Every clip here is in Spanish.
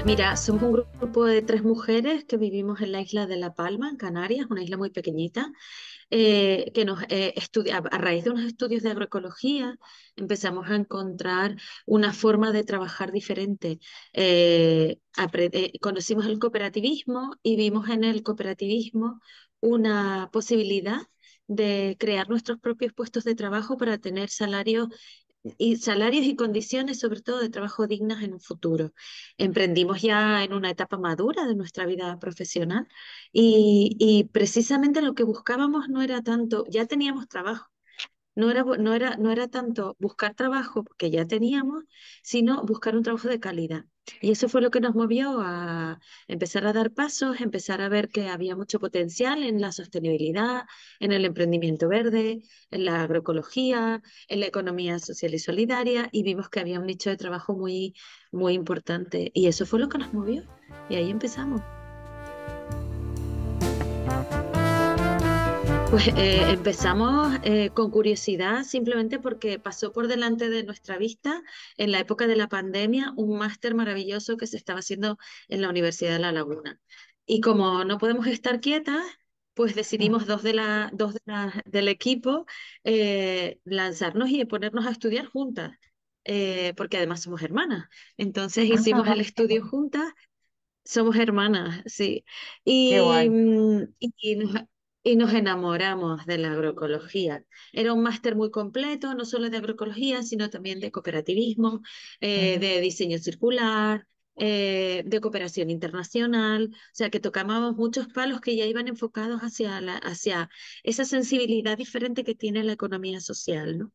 Pues mira, somos un grupo de tres mujeres que vivimos en la isla de La Palma, en Canarias, una isla muy pequeñita, eh, que nos eh, estudia, a raíz de unos estudios de agroecología empezamos a encontrar una forma de trabajar diferente. Eh, conocimos el cooperativismo y vimos en el cooperativismo una posibilidad de crear nuestros propios puestos de trabajo para tener salarios y salarios y condiciones, sobre todo, de trabajo dignas en un futuro. Emprendimos ya en una etapa madura de nuestra vida profesional y, y precisamente lo que buscábamos no era tanto, ya teníamos trabajo, no era, no, era, tanto buscar trabajo, que ya teníamos, sino buscar un trabajo de calidad. Y eso fue lo que nos movió a empezar a dar pasos, empezar a ver que había mucho potencial en la sostenibilidad, en el emprendimiento verde, en la agroecología, en la economía social y solidaria, y vimos que había un nicho de trabajo muy, muy importante. Y eso fue lo que nos movió. Y ahí empezamos. Pues eh, empezamos eh, con curiosidad, simplemente porque pasó por delante de nuestra vista en la época de la pandemia un máster maravilloso que se estaba haciendo en la Universidad de La Laguna. Y como no podemos estar quietas, pues decidimos dos, de la, dos de del equipo eh, lanzarnos y ponernos a estudiar juntas, porque además somos hermanas. Entonces ah, hicimos el estudio juntas somos hermanas, sí. Y, mm, y, y nos enamoramos de la agroecología. Era un máster muy completo, no solo de agroecología, sino también de cooperativismo, eh, de diseño circular, eh, de cooperación internacional, o sea que tocábamos muchos palos que ya iban enfocados hacia, la, hacia esa sensibilidad diferente que tiene la economía social. ¿no?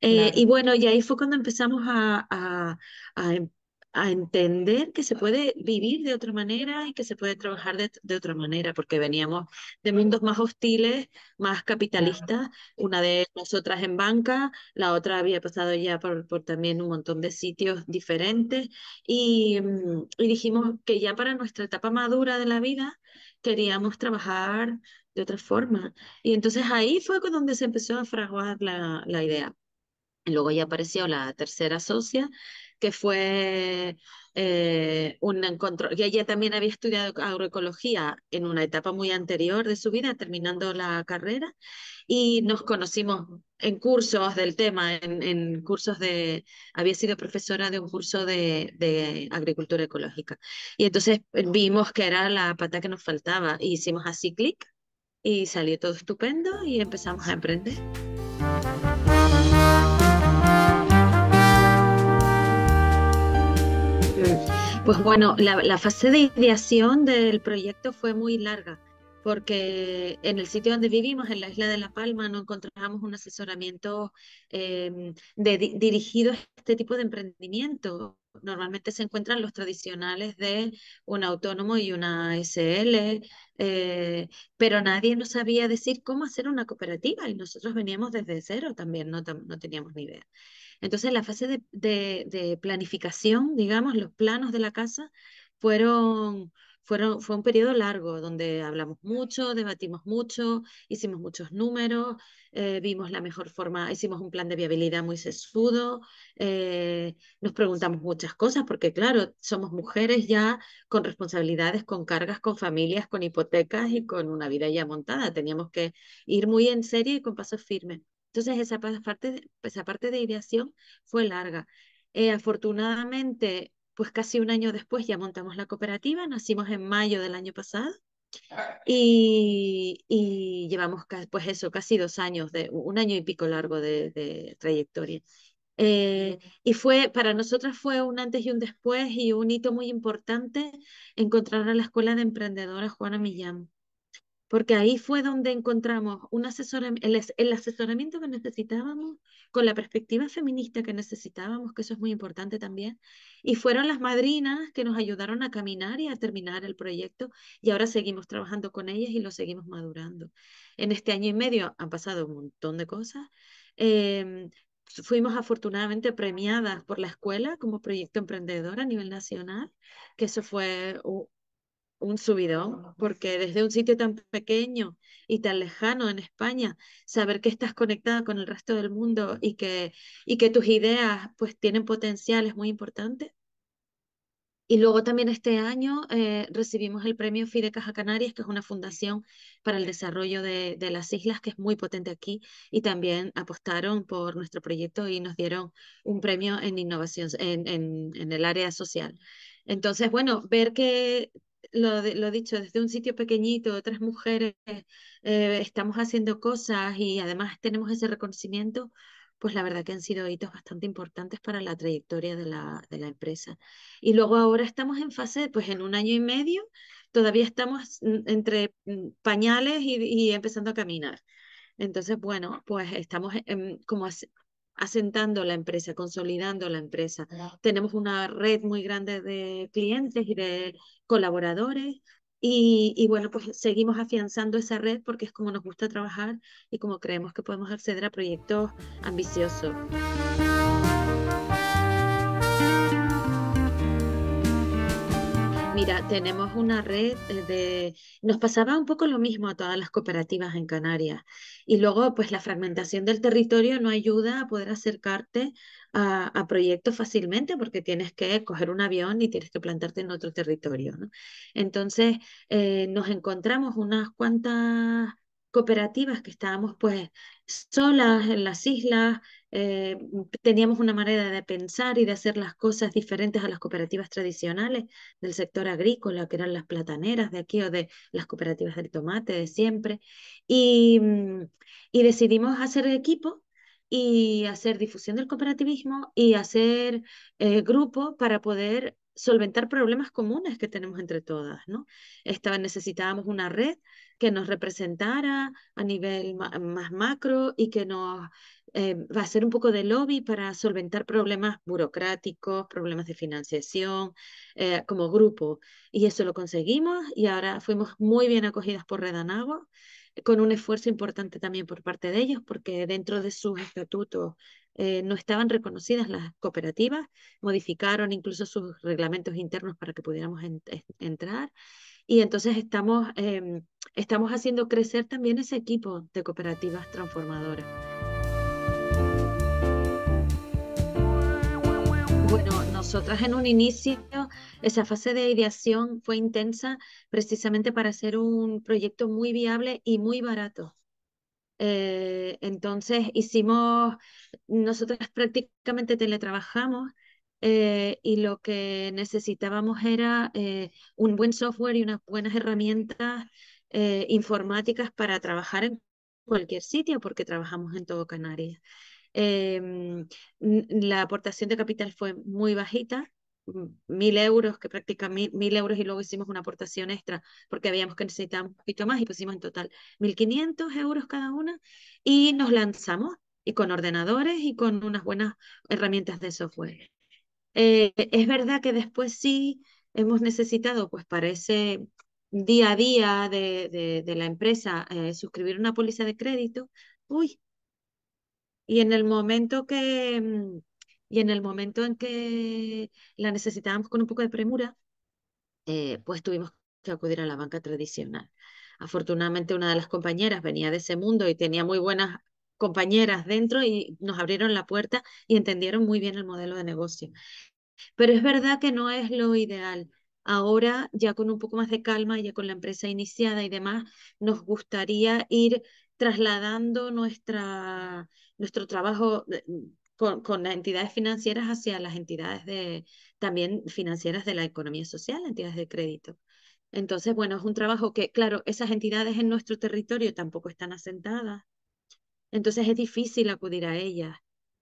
Eh, y bueno, y ahí fue cuando empezamos a, a, a em- a entender que se puede vivir de otra manera y que se puede trabajar de, otra manera, porque veníamos de mundos más hostiles, más capitalistas, una de nosotras en banca, la otra había pasado ya por, por también un montón de sitios diferentes y, mm, y dijimos que ya para nuestra etapa madura de la vida queríamos trabajar de otra forma. Y entonces ahí fue donde se empezó a fraguar la, la idea. Luego ya apareció la tercera socia, que fue eh, un encuentro, y ella también había estudiado agroecología en una etapa muy anterior de su vida, terminando la carrera, y nos conocimos en cursos del tema, en, cursos de, había sido profesora de un curso de, agricultura ecológica. Y entonces vimos que era la pata que nos faltaba, y hicimos así clic, y salió todo estupendo, y empezamos a emprender. Pues bueno, la, fase de ideación del proyecto fue muy larga porque en el sitio donde vivimos, en la isla de La Palma, no encontramos un asesoramiento em, dirigido a este tipo de emprendimiento. Normalmente se encuentran los tradicionales de un autónomo y una SL, eh, pero nadie nos sabía decir cómo hacer una cooperativa y nosotros veníamos desde cero también, no teníamos ni idea. Entonces, la fase de, planificación, digamos, los planos de la casa fueron, fue un periodo largo donde hablamos mucho, debatimos mucho, hicimos muchos números, eh, vimos la mejor forma, hicimos un plan de viabilidad muy sesudo, eh, nos preguntamos muchas cosas porque claro, somos mujeres ya con responsabilidades, con cargas, con familias, con hipotecas y con una vida ya montada. Teníamos que ir muy en serio y con pasos firmes. Entonces esa parte, pues, esa parte de ideación fue larga. Eh, afortunadamente, pues casi un año después ya montamos la cooperativa, nacimos en mayo del año pasado ah. y, llevamos pues eso, casi dos años, de, un año y pico largo de, trayectoria. Eh, y fue, para nosotras fue un antes y un después y un hito muy importante encontrar a la Escuela de Emprendedoras Juana Millán, porque ahí fue donde encontramos un el, asesoramiento que necesitábamos, con la perspectiva feminista que necesitábamos, que eso es muy importante también, y fueron las madrinas que nos ayudaron a caminar y a terminar el proyecto, y ahora seguimos trabajando con ellas y lo seguimos madurando. En este año y medio han pasado un montón de cosas. Em, fuimos afortunadamente premiadas por la escuela como proyecto emprendedor a nivel nacional, que eso fue un subidón, porque desde un sitio tan pequeño y tan lejano en España, saber que estás conectada con el resto del mundo y que, y que tus ideas pues tienen potencial es muy importante. Y luego también este año eh, recibimos el premio Fide Caja Canarias, que es una fundación para el desarrollo de, de, las islas, que es muy potente aquí, y también apostaron por nuestro proyecto y nos dieron un premio en innovación, en, en, en el área social. Entonces, bueno, ver que lo, lo dicho, desde un sitio pequeñito, otras mujeres eh, estamos haciendo cosas y además tenemos ese reconocimiento, pues la verdad que han sido hitos bastante importantes para la trayectoria de la, empresa. Y luego ahora estamos en fase, pues en un año y medio, todavía estamos entre mm, pañales y, empezando a caminar. Entonces, bueno, pues estamos em, como asentando la empresa, consolidando la empresa. Tenemos una red muy grande de clientes y de colaboradores y, y, bueno, pues seguimos afianzando esa red porque es como nos gusta trabajar y como creemos que podemos acceder a proyectos ambiciosos. Mira, tenemos una red eh, de... Nos pasaba un poco lo mismo a todas las cooperativas en Canarias. Y luego, pues la fragmentación del territorio no ayuda a poder acercarte a, proyectos fácilmente porque tienes que coger un avión y tienes que plantarte en otro territorio. Entonces, eh, nos encontramos unas cuantas cooperativas que estábamos pues solas en las islas, eh, teníamos una manera de pensar y de hacer las cosas diferentes a las cooperativas tradicionales del sector agrícola, que eran las plataneras de aquí o de las cooperativas del tomate de siempre. Y, mm, decidimos hacer equipo y hacer difusión del cooperativismo y hacer eh, grupos para poder solventar problemas comunes que tenemos entre todas, ¿no? necesitábamos una red que nos representara a nivel más macro y que nos eh, va a hacer un poco de lobby para solventar problemas burocráticos, problemas de financiación, eh, como grupo. Y eso lo conseguimos y ahora fuimos muy bien acogidas por Redanagua con un esfuerzo importante también por parte de ellos, porque dentro de sus estatutos eh, no estaban reconocidas las cooperativas, modificaron incluso sus reglamentos internos para que pudiéramos entrar. Y entonces estamos, em, estamos haciendo crecer también ese equipo de cooperativas transformadoras. Bueno, nosotras en un inicio esa fase de ideación fue intensa precisamente para hacer un proyecto muy viable y muy barato. Eh, entonces hicimos, nosotras prácticamente teletrabajamos eh, y lo que necesitábamos era eh, un buen software y unas buenas herramientas informáticas para trabajar en cualquier sitio porque trabajamos en todo Canarias. Em, la aportación de capital fue muy bajita, mil euros, que practica mil, euros y luego hicimos una aportación extra porque habíamos que necesitábamos un poquito más y pusimos en total 1.500 euros cada una y nos lanzamos y con ordenadores y con unas buenas herramientas de software. Eh, es verdad que después sí hemos necesitado, pues para ese día a día de, de, la empresa, eh, suscribir una póliza de crédito. Uy, y en el momento que mm, y en el momento en que la necesitábamos con un poco de premura, eh, pues tuvimos que acudir a la banca tradicional. Afortunadamente una de las compañeras venía de ese mundo y tenía muy buenas compañeras dentro y nos abrieron la puerta y entendieron muy bien el modelo de negocio. Pero es verdad que no es lo ideal. Ahora, ya con un poco más de calma, ya con la empresa iniciada y demás, nos gustaría ir trasladando nuestra, nuestro trabajo con, las entidades financieras hacia las entidades de, también financieras de la economía social, entidades de crédito. Entonces, bueno, es un trabajo que, claro, esas entidades en nuestro territorio tampoco están asentadas. Entonces es difícil acudir a ellas.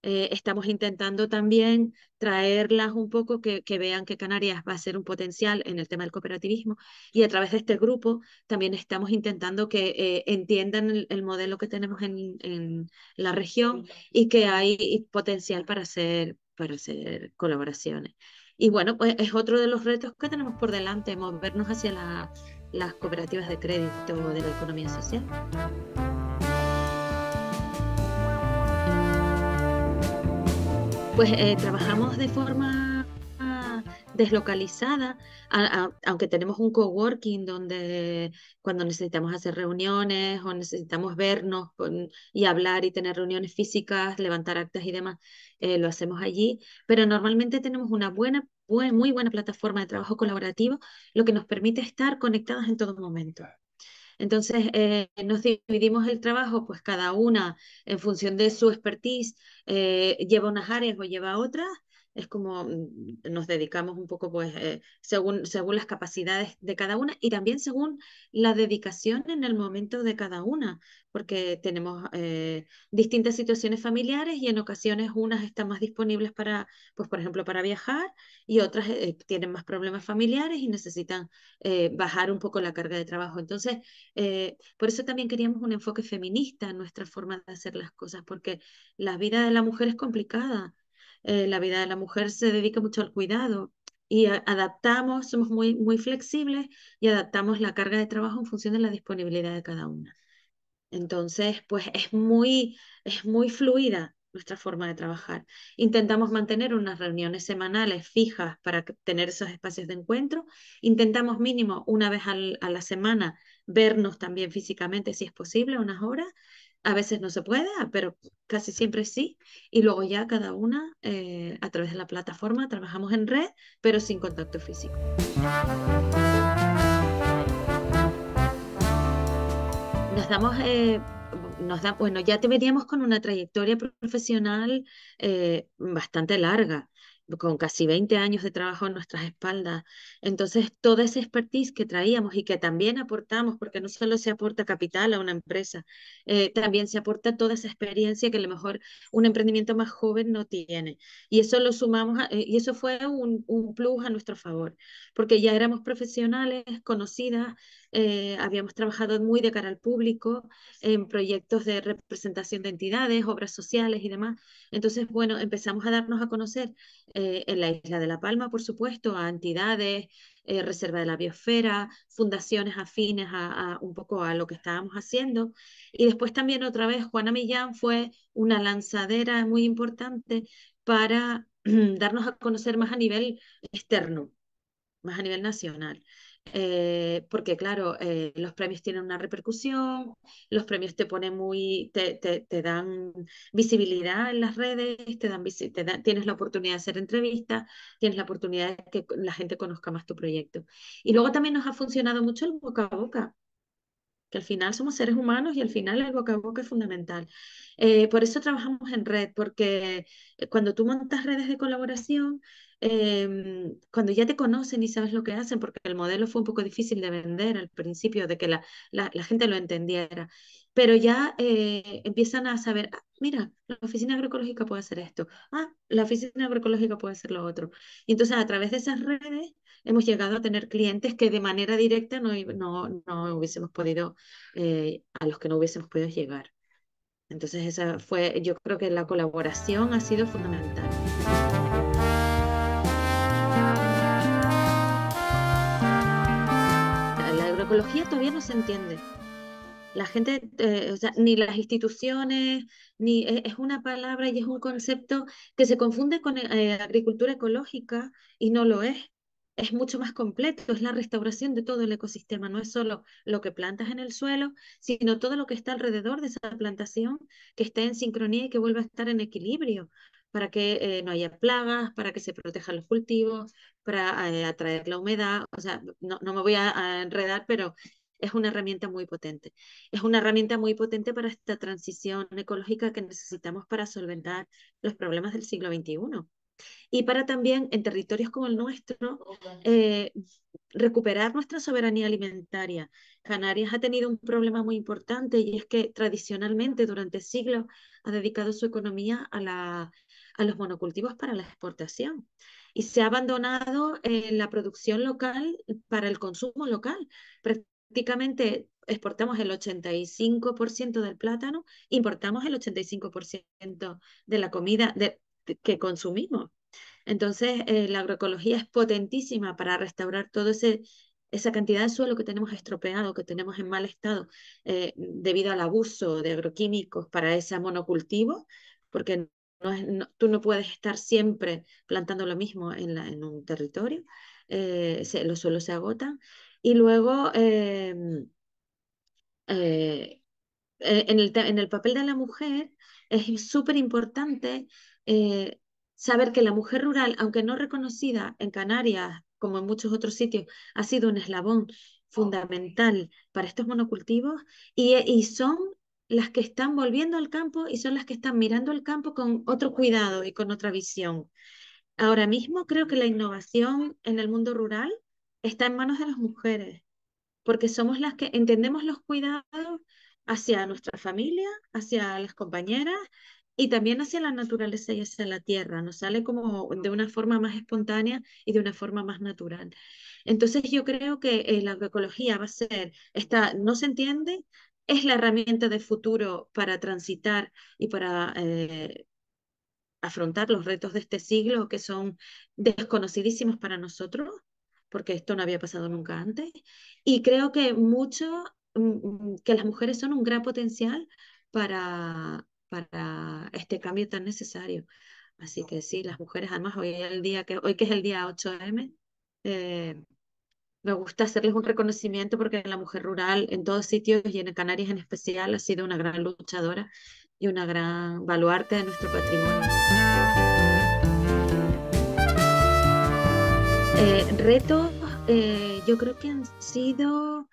Eh, estamos intentando también traerlas un poco, que, que, vean que Canarias va a ser un potencial en el tema del cooperativismo y a través de este grupo también estamos intentando que eh, entiendan el, modelo que tenemos en, en, la región y que hay potencial para hacer, para hacer colaboraciones. Y bueno, pues es otro de los retos que tenemos por delante, movernos hacia las cooperativas de crédito de la economía social. pues eh, trabajamos de forma ah, deslocalizada, aunque tenemos un coworking donde cuando necesitamos hacer reuniones o necesitamos vernos y hablar y tener reuniones físicas, levantar actas y demás, eh, lo hacemos allí, pero normalmente tenemos una buena, muy buena plataforma de trabajo colaborativo, lo que nos permite estar conectadas en todo momento. Entonces, eh, nos dividimos el trabajo, pues cada una en función de su expertise eh, lleva unas áreas o lleva otras es como mm, nos dedicamos un poco, pues, eh, según, según las capacidades de cada una y también según la dedicación en el momento de cada una, porque tenemos eh, distintas situaciones familiares y en ocasiones unas están más disponibles para, pues, por ejemplo, para viajar y otras eh, tienen más problemas familiares y necesitan bajar un poco la carga de trabajo. Entonces, por eso también queríamos un enfoque feminista en nuestra forma de hacer las cosas, porque la vida de la mujer es complicada eh, la vida de la mujer se dedica mucho al cuidado y adaptamos, somos muy, muy flexibles y adaptamos la carga de trabajo en función de la disponibilidad de cada una. Entonces, pues es muy, es muy fluida nuestra forma de trabajar. Intentamos mantener unas reuniones semanales fijas para tener esos espacios de encuentro. Intentamos mínimo una vez a la semana vernos también físicamente si es posible, unas horas. A veces no se puede, ah, pero casi siempre sí. Y luego ya cada una, eh, a través de la plataforma, trabajamos en red, pero sin contacto físico. Nos damos... Eh, nos da, bueno, ya te veníamos con una trayectoria profesional eh, bastante larga con casi 20 años de trabajo en nuestras espaldas. Entonces, toda esa expertise que traíamos y que también aportamos, porque no solo se aporta capital a una empresa, eh, también se aporta toda esa experiencia que a lo mejor un emprendimiento más joven no tiene. Y eso lo sumamos, eh, y eso fue un, un plus a nuestro favor, porque ya éramos profesionales, conocidas, eh, habíamos trabajado muy de cara al público, en proyectos de representación de entidades, obras sociales y demás. Entonces, bueno, empezamos a darnos a conocer eh, en la isla de La Palma, por supuesto, a entidades, eh, Reserva de la Biosfera, fundaciones afines a, un poco a lo que estábamos haciendo. Y después también otra vez Juana Millán fue una lanzadera muy importante para darnos a conocer más a nivel externo, más a nivel nacional. Eh, porque claro, eh, los premios tienen una repercusión, los premios te ponen muy, te, dan visibilidad en las redes, te dan, te tienes la oportunidad de hacer entrevistas, tienes la oportunidad de que la gente conozca más tu proyecto. Y luego también nos ha funcionado mucho el boca a boca que al final somos seres humanos y al final el boca a boca es fundamental. Eh, por eso trabajamos en red, porque eh, cuando tú montas redes de colaboración, em, cuando ya te conocen y sabes lo que hacen, porque el modelo fue un poco difícil de vender al principio, de que la, gente lo entendiera, pero ya eh, empiezan a saber, ah, mira, la oficina agroecológica puede hacer esto, ah, la oficina agroecológica puede hacer lo otro. Y entonces a través de esas redes hemos llegado a tener clientes que de manera directa no, no, no hubiésemos podido, eh, a los que no hubiésemos podido llegar. Entonces esa fue, yo creo que la colaboración ha sido fundamental. La agroecología todavía no se entiende. La gente, eh, ni las instituciones, ni eh, es una palabra y es un concepto que se confunde con agricultura ecológica y no lo es es mucho más completo, es la restauración de todo el ecosistema, no es solo lo que plantas en el suelo, sino todo lo que está alrededor de esa plantación, que esté en sincronía y que vuelva a estar en equilibrio, para que eh, no haya plagas, para que se protejan los cultivos, para eh, atraer la humedad, o sea, no, me voy a, a enredar, pero es una herramienta muy potente. Es una herramienta muy potente para esta transición ecológica que necesitamos para solventar los problemas del siglo XXI y para también en territorios como el nuestro eh, recuperar nuestra soberanía alimentaria. Canarias ha tenido un problema muy importante y es que tradicionalmente durante siglos ha dedicado su economía a, los monocultivos para la exportación y se ha abandonado eh, la producción local para el consumo local. Prácticamente exportamos el 85% del plátano, importamos el 85% de la comida, de, que consumimos. Entonces, eh, la agroecología es potentísima para restaurar toda esa cantidad de suelo que tenemos estropeado, que tenemos en mal estado, eh, debido al abuso de agroquímicos para ese monocultivo, porque tú no puedes estar siempre plantando lo mismo en, un territorio, eh, los suelos se agotan. Y luego, em, e, en el papel de la mujer, es súper importante eh, saber que la mujer rural, aunque no reconocida en Canarias como en muchos otros sitios, ha sido un eslabón fundamental para estos monocultivos y, e, y son las que están volviendo al campo y son las que están mirando al campo con otro cuidado y con otra visión. Ahora mismo creo que la innovación en el mundo rural está en manos de las mujeres, porque somos las que entendemos los cuidados hacia nuestra familia, hacia las compañeras y también hacia la naturaleza y hacia la tierra. Nos sale como de una forma más espontánea y de una forma más natural. Entonces yo creo que eh, la agroecología va a ser, esta, no se entiende, es la herramienta de futuro para transitar y para... Eh, afrontar los retos de este siglo que son desconocidísimos para nosotros, porque esto no había pasado nunca antes. Y creo que mucho Mm, mm, que las mujeres son un gran potencial para, para este cambio tan necesario. Así que sí, las mujeres, además, hoy, el día que, hoy que es el día 8M, eh, me gusta hacerles un reconocimiento porque la mujer rural en todos sitios y en Canarias en especial ha sido una gran luchadora y una gran baluarte de nuestro patrimonio. Eh, retos, eh, yo creo que han sido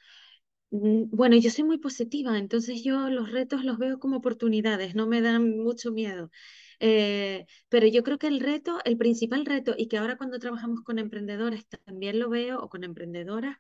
Mm, bueno, yo soy muy positiva, entonces yo los retos los veo como oportunidades, no me dan mucho miedo. Eh, pero yo creo que el reto, el principal reto, y que ahora cuando trabajamos con emprendedores también lo veo, o con emprendedoras,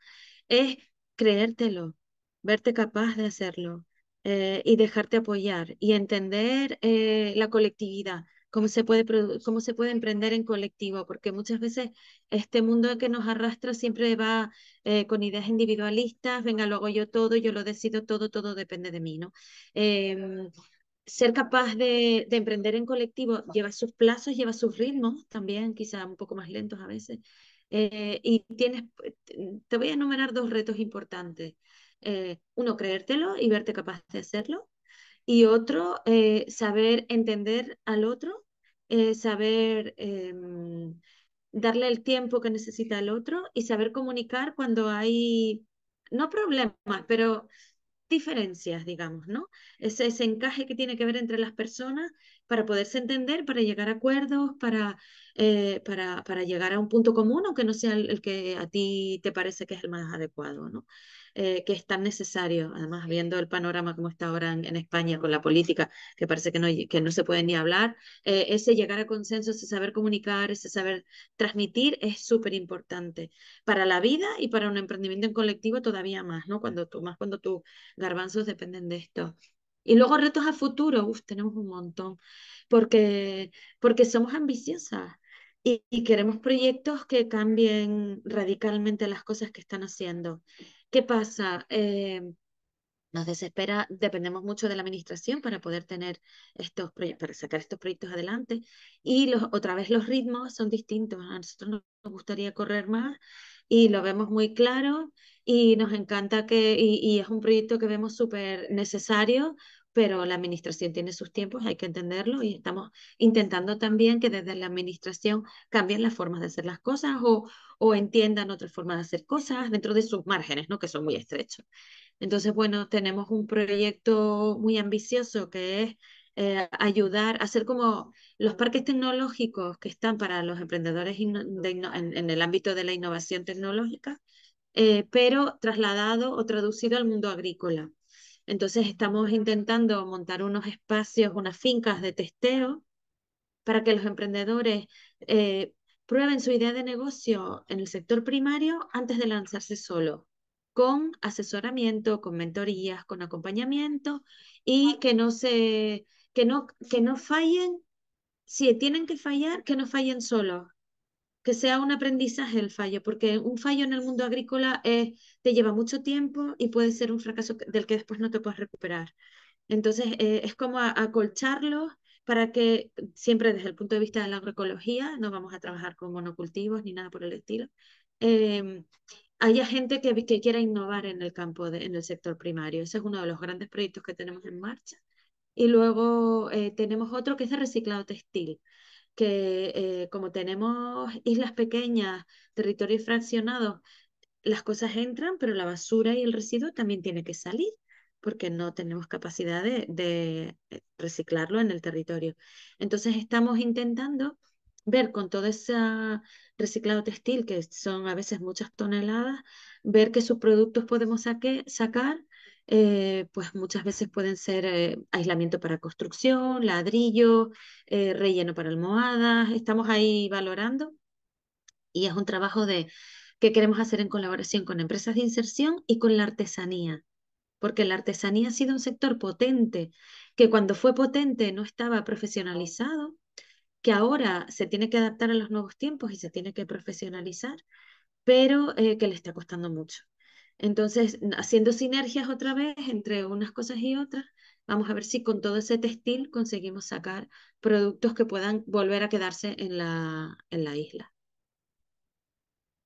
es creértelo, verte capaz de hacerlo eh, y dejarte apoyar y entender eh, la colectividad cómo se puede, cómo se puede emprender en colectivo, porque muchas veces este mundo que nos arrastra siempre va eh, con ideas individualistas, venga, lo hago yo todo, yo lo decido todo, todo depende de mí, ¿no? Em, ser capaz de, emprender en colectivo lleva sus plazos, lleva sus ritmos también, quizá un poco más lentos a veces. Eh, y tienes, mm, te voy a enumerar dos retos importantes. Eh, uno, creértelo y verte capaz de hacerlo y otro, eh, saber entender al otro, eh, saber em, darle el tiempo que necesita al otro y saber comunicar cuando hay, no problemas, pero diferencias, digamos, ¿no? Ese, encaje que tiene que ver entre las personas para poderse entender, para llegar a acuerdos, para, eh, para, para, llegar a un punto común, aunque no sea el, que a ti te parece que es el más adecuado, ¿no? Eh, que es tan necesario, además viendo el panorama como está ahora en, España con la política, que parece que no, que no se puede ni hablar, eh, ese llegar a consenso, ese saber comunicar, ese saber transmitir es súper importante para la vida y para un emprendimiento en colectivo todavía más, ¿no? Cuando tú, más cuando tus garbanzos dependen de esto. Y luego retos a futuro, tenemos un montón, porque, porque somos ambiciosas y, queremos proyectos que cambien radicalmente las cosas que están haciendo. ¿Qué pasa? Eh, nos desespera, dependemos mucho de la administración para poder tener estos proyectos, para sacar estos proyectos adelante. Y los, otra vez los ritmos son distintos. A nosotros nos gustaría correr más y lo vemos muy claro y nos encanta que, y, y es un proyecto que vemos súper necesario pero la administración tiene sus tiempos, hay que entenderlo y estamos intentando también que desde la administración cambien las formas de hacer las cosas o, entiendan otras formas de hacer cosas dentro de sus márgenes, ¿no? que son muy estrechos. Entonces, bueno, tenemos un proyecto muy ambicioso que es eh, ayudar a hacer como los parques tecnológicos que están para los emprendedores en, el ámbito de la innovación tecnológica, eh, pero trasladado o traducido al mundo agrícola. Entonces estamos intentando montar unos espacios, unas fincas de testeo para que los emprendedores eh, prueben su idea de negocio en el sector primario antes de lanzarse solo, con asesoramiento, con mentorías, con acompañamiento y que no se que no que no fallen si tienen que fallar, que no fallen solos, que sea un aprendizaje el fallo, porque un fallo en el mundo agrícola te lleva mucho tiempo y puede ser un fracaso del que después no te puedes recuperar. Entonces, eh, es como acolcharlo para que siempre desde el punto de vista de la agroecología, no vamos a trabajar con monocultivos ni nada por el estilo, eh, haya gente que, que, quiera innovar en el campo, en el sector primario. Ese es uno de los grandes proyectos que tenemos en marcha. Y luego eh, tenemos otro que es el reciclado textil, que eh, como tenemos islas pequeñas, territorios fraccionados, las cosas entran, pero la basura y el residuo también tiene que salir porque no tenemos capacidad de, eh, reciclarlo en el territorio. Entonces estamos intentando ver con todo ese reciclado textil, que son a veces muchas toneladas, ver qué subproductos podemos sacar eh, pues muchas veces pueden ser eh, aislamiento para construcción, ladrillo, eh, relleno para almohadas, estamos ahí valorando y es un trabajo de, que queremos hacer en colaboración con empresas de inserción y con la artesanía, porque la artesanía ha sido un sector potente, que cuando fue potente no estaba profesionalizado, que ahora se tiene que adaptar a los nuevos tiempos y se tiene que profesionalizar, pero que le está costando mucho. Entonces, haciendo sinergias otra vez entre unas cosas y otras, vamos a ver si con todo ese textil conseguimos sacar productos que puedan volver a quedarse en la, en la isla.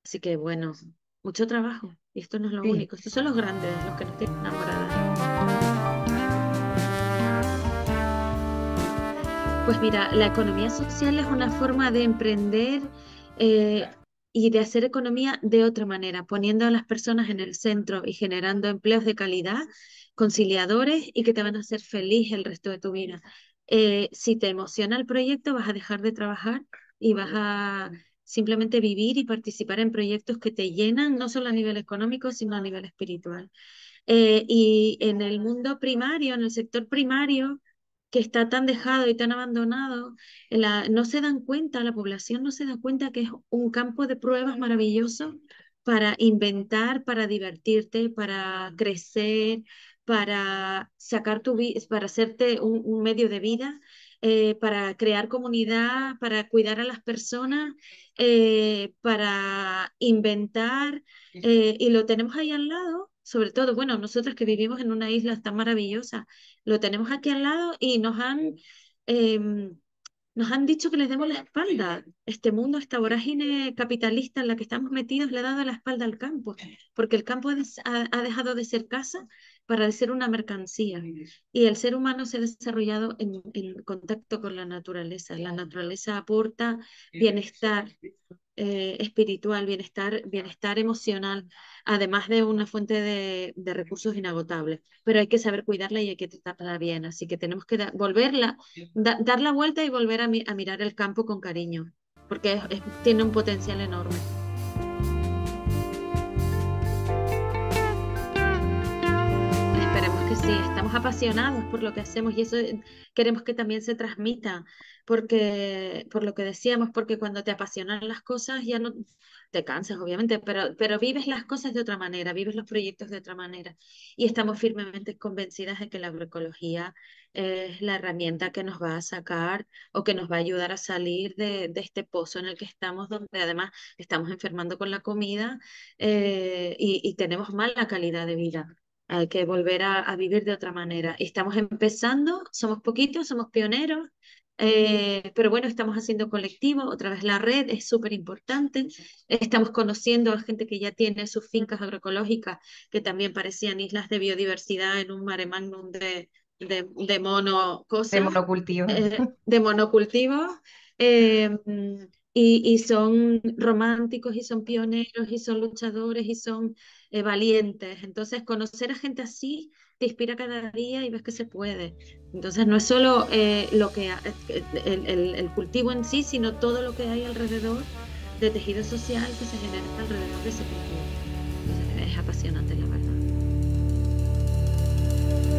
Así que bueno, mucho trabajo. Y esto no es lo único. Estos son los grandes, los que nos tienen enamoradas. Pues mira, la economía social es una forma de emprender eh, y de hacer economía de otra manera, poniendo a las personas en el centro y generando empleos de calidad, conciliadores y que te van a hacer feliz el resto de tu vida. Eh, si te emociona el proyecto, vas a dejar de trabajar y vas a simplemente vivir y participar en proyectos que te llenan, no solo a nivel económico, sino a nivel espiritual. Eh, y en el mundo primario, en el sector primario, que está tan dejado y tan abandonado, la, no se dan cuenta, la población no se da cuenta que es un campo de pruebas maravilloso para inventar, para divertirte, para crecer, para sacar tu para hacerte un, medio de vida, eh, para crear comunidad, para cuidar a las personas, eh, para inventar, eh, y lo tenemos ahí al lado sobre todo, bueno, nosotros que vivimos en una isla tan maravillosa, lo tenemos aquí al lado y nos han, em, nos han dicho que les demos la espalda. Este mundo, esta vorágine capitalista en la que estamos metidos, le ha dado la espalda al campo, porque el campo ha dejado de ser casa para ser una mercancía y el ser humano se ha desarrollado en, en contacto con la naturaleza. La naturaleza aporta bienestar, eh, espiritual, bienestar, bienestar emocional, además de una fuente de, recursos inagotables. Pero hay que saber cuidarla y hay que tratarla bien. Así que tenemos que volverla, dar la vuelta y volver a, mirar el campo con cariño, porque tiene un potencial enorme. sí, estamos apasionados por lo que hacemos y eso eh, queremos que también se transmita, porque por lo que decíamos, porque cuando te apasionan las cosas ya no te cansas, obviamente, pero, pero vives las cosas de otra manera, vives los proyectos de otra manera. Y estamos firmemente convencidas de que la agroecología es la herramienta que nos va a sacar o que nos va a ayudar a salir de, este pozo en el que estamos, donde además estamos enfermando con la comida eh, y, y tenemos mala calidad de vida que volver a, vivir de otra manera. Estamos empezando, somos poquitos, somos pioneros, eh, pero bueno, estamos haciendo colectivo, otra vez la red es súper importante, estamos conociendo a gente que ya tiene sus fincas agroecológicas, que también parecían islas de biodiversidad en un mare magnum de, de, de mono monocultivo. de monocultivo. Eh, eh, y, y, son románticos y son pioneros y son luchadores y son eh, valientes. Entonces, conocer a gente así te inspira cada día y ves que se puede. Entonces, no es solo eh, lo que eh, el, el, el, cultivo en sí, sino todo lo que hay alrededor de tejido social que se genera alrededor de ese cultivo. Entonces, es apasionante, la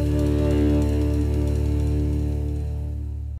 verdad.